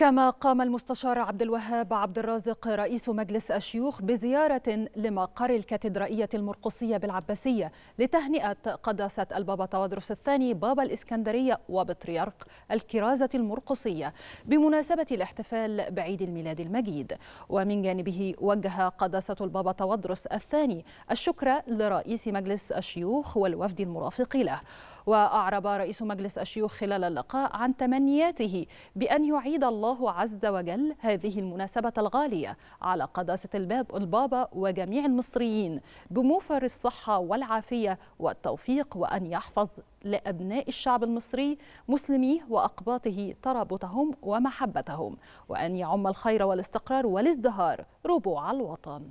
كما قام المستشار عبد الوهاب عبد الرازق رئيس مجلس الشيوخ بزيارة لمقر الكاتدرائية المرقصية بالعباسية لتهنئة قداسة البابا تواضرس الثاني بابا الإسكندرية وبطريرك الكرازة المرقصية بمناسبة الاحتفال بعيد الميلاد المجيد ومن جانبه وجه قداسة البابا تواضرس الثاني الشكر لرئيس مجلس الشيوخ والوفد المرافق له وأعرب رئيس مجلس الشيوخ خلال اللقاء عن تمنياته بأن يعيد الله عز وجل هذه المناسبة الغالية على قداسة الباب البابا وجميع المصريين بموفر الصحة والعافية والتوفيق وأن يحفظ لأبناء الشعب المصري مسلميه وأقباطه ترابطهم ومحبتهم وأن يعم الخير والاستقرار والازدهار ربوع الوطن